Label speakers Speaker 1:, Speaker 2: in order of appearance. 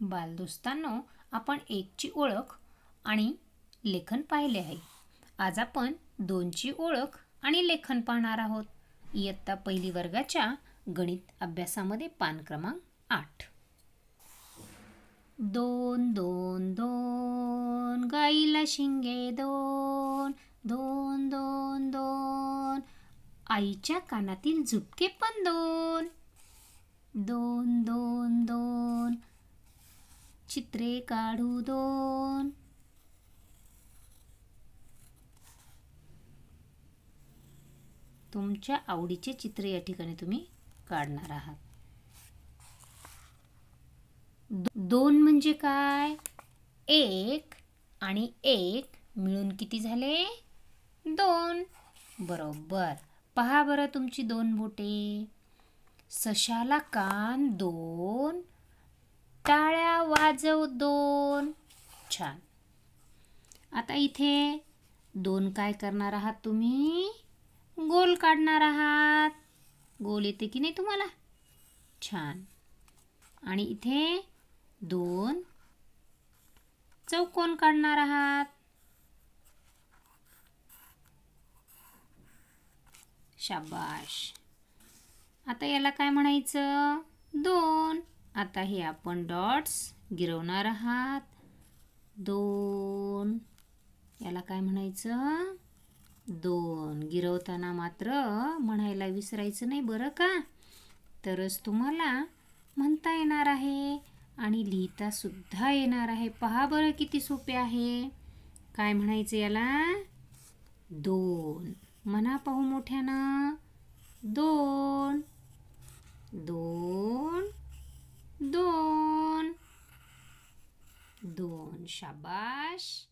Speaker 1: बालदोस्तांनो आपण एकची ओळख आणि लेखन पाहिले आहे आज आपण दोनची ओळख आणि लेखन पाहणार आहोत इयत्ता पहिली वर्गाच्या गणित अभ्यासामध्ये पान क्रमांक आठ दोन दोन दोन गाईला शिंगे दोन दोन दोन दोन आईच्या कानातील झुपके पण दोन चित्रे काढू दोन तुमच्या आवडीचे चित्र या ठिकाणी तुम्ही काढणार आहात दोन म्हणजे काय एक आणि एक मिळून किती झाले दोन बरोबर पहा बरं तुमची दोन बोटे सशाला कान दोन वाजव दोन छान आता इथे दोन काय करणार आहात तुम्ही गोल काढणार आहात गोल येते की नाही तुम्हाला छान आणि इथे दोन चौकोन काढणार आहात शाबाश आता याला काय म्हणायचं दोन आता हे आपण डॉट्स गिरवणार आहात दोन याला काय म्हणायचं दोन गिरवताना मात्र म्हणायला विसरायचं नाही बरं का तरच तुम्हाला म्हणता येणार आहे आणि लिहिता सुद्धा येणार आहे पहा बरं किती सोपे आहे काय म्हणायचं याला दोन म्हणा पाहू मोठ्यानं दोन दोन doon Shabash.